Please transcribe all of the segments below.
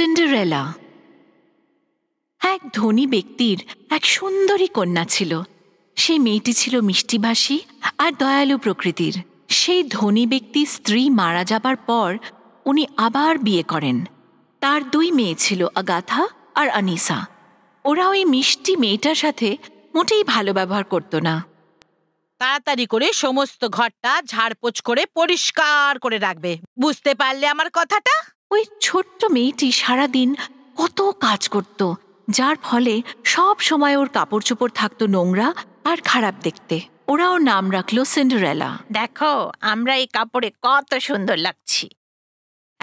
Cinderella এক ধনী ব্যক্তির এক সুন্দরী কন্যা ছিল সেই মেয়েটি ছিল মিষ্টিভাষী আর দয়ালু প্রকৃতির সেই ধনী ব্যক্তির স্ত্রী মারা যাবার পর উনি আবার বিয়ে করেন তার দুই মেয়ে ছিল আগাথা আর আনিসা ওরা ওই মিষ্টি মেয়েটার সাথে মোটেই ভালো ব্যবহার করত না তাড়াতাড়ি করে সমস্ত ঘরটা ঝাড়পোছ করে পরিষ্কার করে রাখবে বুঝতে পারলে আমার কথাটা ওই ছোট্ট মেয়েটি সারাদিন কত কাজ করত যার ফলে সব সময় ওর কাপড় চোপড় থাকতো নোংরা আর খারাপ দেখতে ওরাও নাম রাখলো সিন্ডারেলা দেখো আমরা এই কাপড়ে কত সুন্দর লাগছি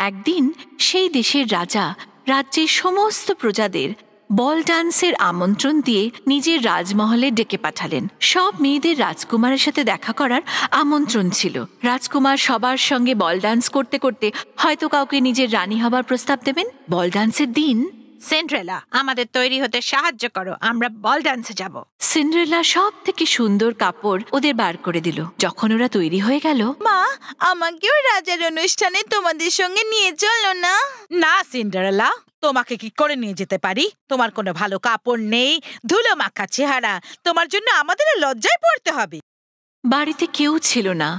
একদিন সেই দেশের রাজা রাজ্যের সমস্ত প্রজাদের বল ডান্সের আমন্ত্রণ দিয়ে নিজের রাজমহলে ডেকে পাঠালেন সব মেয়েদের রাজকুমারের সাথে দেখা করার আমন্ত্রণ ছিল রাজকুমার সবার সঙ্গে বল ডান্স করতে করতে হয়তো কাউকে নিজের রানী হবার প্রস্তাব দেবেন বল ডান্সের দিন সিন্ড্রেলা আমাদের তৈরি হতে সাহায্য করো আমরা বল ডান্সে যাব সিন্ড্রেলা সব থেকে সুন্দর কাপড় ওদের বার করে দিল যখন ওরা তৈরি হয়ে গেল মা আমাকেও রাজার অনুষ্ঠানে তোমাদের সঙ্গে নিয়ে চলো না না সিন্ড্রেলা তোমাকে কি করে নিয়ে যেতে পারি তোমার কোনো ভালো কাপড় নেই ধুলো মাখা চেহারা তোমার জন্য আমাদের লজ্জায় পড়তে হবে বাড়িতে কেউ ছিল না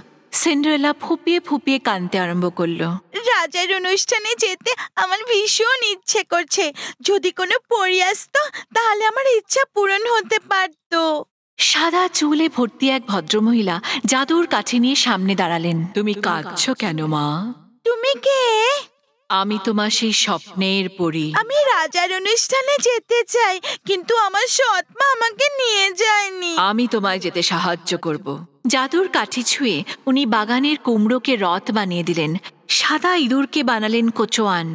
সিন্ড্রেলা ফুপিয়ে ফুপিয়ে কানতে আরম্ভ করলো রাজার অনুষ্ঠানে যেতে আমার ভীষণ ইচ্ছে করছে যদি কোনো পড়ি আসতো তাহলে আমার ইচ্ছা পূরণ হতে পারত সাদা চুলে ভর্তি এক ভদ্রমহিলা জাদুর কাঠি নিয়ে সামনে দাঁড়ালেন তুমি কাঁদছ কেন মা তুমি কে আমি তোমার সেই স্বপ্নের পরি আমি রাজার অনুষ্ঠানে যেতে চাই কিন্তু আমার সৎমা আমাকে নিয়ে যায়নি আমি তোমায় যেতে সাহায্য করব জাদুর কাঠি ছুঁয়ে উনি বাগানের কুমড়োকে রথ বানিয়ে দিলেন সাদা ইঁদুরকে বানালেন কোচোয়ান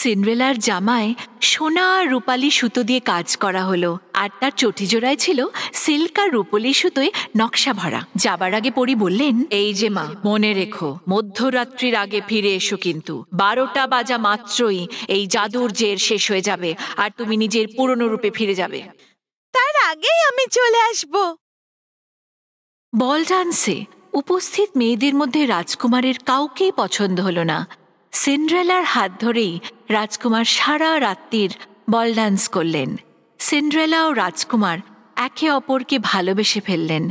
সিন্ড্রেলার জামায় সোনা আর রূপালি সুতো দিয়ে কাজ করা হলো আর তার চটিজোড়ায় ছিল সিল্ক আর রূপলি সুতোয় নকশা ভরা যাবার আগে পরি বললেন এই যে মা মনে রেখো মধ্যরাত্রির আগে ফিরে এসো কিন্তু বারোটা বাজা মাত্রই এই জাদুর জের শেষ হয়ে যাবে আর তুমি নিজের পুরনো রূপে ফিরে যাবে তার আগেই আমি চলে আসব বল ডান্সে উপস্থিত মেয়েদের মধ্যে রাজকুমারের কাউকেই পছন্দ হলো না সিন্ড্রেলার হাত ধরেই রাজকুমার সারা রাত্রির বল ডান্স করলেন সিন্ড্রেলা ও রাজকুমার একে অপরকে ভালোবেসে ফেললেন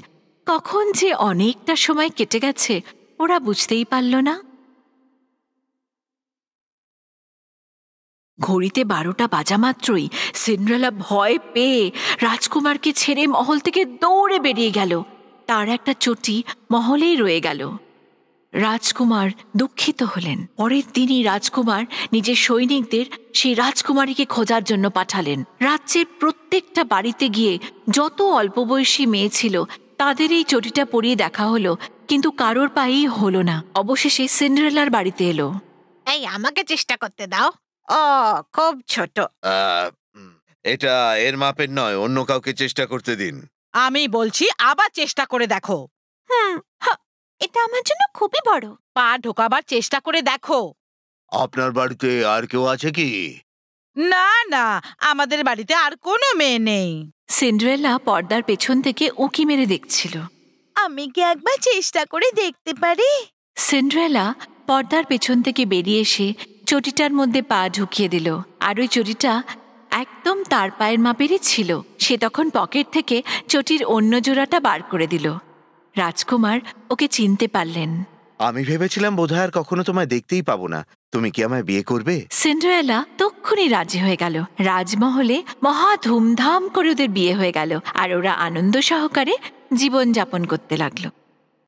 কখন যে অনেকটা সময় কেটে গেছে ওরা বুঝতেই পারল না ঘড়িতে বারোটা বাজা মাত্রই সিন্ড্রেলা ভয় পেয়ে রাজকুমারকে ছেড়ে মহল থেকে দৌড়ে বেরিয়ে গেল তার একটা চটি মহলেই রয়ে গেল রাজকুমার দুঃখিত হলেন পরের দিনই রাজকুমার নিজের সৈনিকদের সেই রাজকুমারীকে খোঁজার জন্য পাঠালেন রাজ্যের প্রত্যেকটা বাড়িতে গিয়ে যত অল্প বয়সী মেয়ে ছিল তাদের এই চটিটা পরিয়ে দেখা হলো কিন্তু কারোর পায়েই হলো না অবশেষে সিন্ড্রেলার বাড়িতে এলো এই আমাকে চেষ্টা করতে দাও ও খুব ছোট এটা এর মাপের নয় অন্য কাউকে চেষ্টা করতে দিন আমি বলছি আবার চেষ্টা করে দেখো হুম এটা আমার জন্য খুবই বড় পা ঢোকাবার চেষ্টা করে দেখো আপনার বাড়িতে আর কেউ আছে কি না না আমাদের বাড়িতে আর কোনো মেয়ে নেই সিন্ড্রেলা পর্দার পেছন থেকে উঁকি মেরে দেখছিল আমি কি একবার চেষ্টা করে দেখতে পারি সিন্ড্রেলা পর্দার পেছন থেকে বেরিয়ে এসে চটিটার মধ্যে পা ঢুকিয়ে দিল আর ওই চটিটা একদম তার পায়ের মাপেরই ছিল সে তখন পকেট থেকে চটির অন্য জোড়াটা বার করে দিল রাজকুমার ওকে চিনতে পারলেন আমি ভেবেছিলাম বোধহয় আর কখনো তোমায় দেখতেই পাবো না তুমি কি আমায় বিয়ে করবে সিন্ডারেলা তক্ষুনি রাজি হয়ে গেল রাজমহলে মহা ধুমধাম করে ওদের বিয়ে হয়ে গেল আর ওরা আনন্দ সহকারে জীবনযাপন করতে লাগলো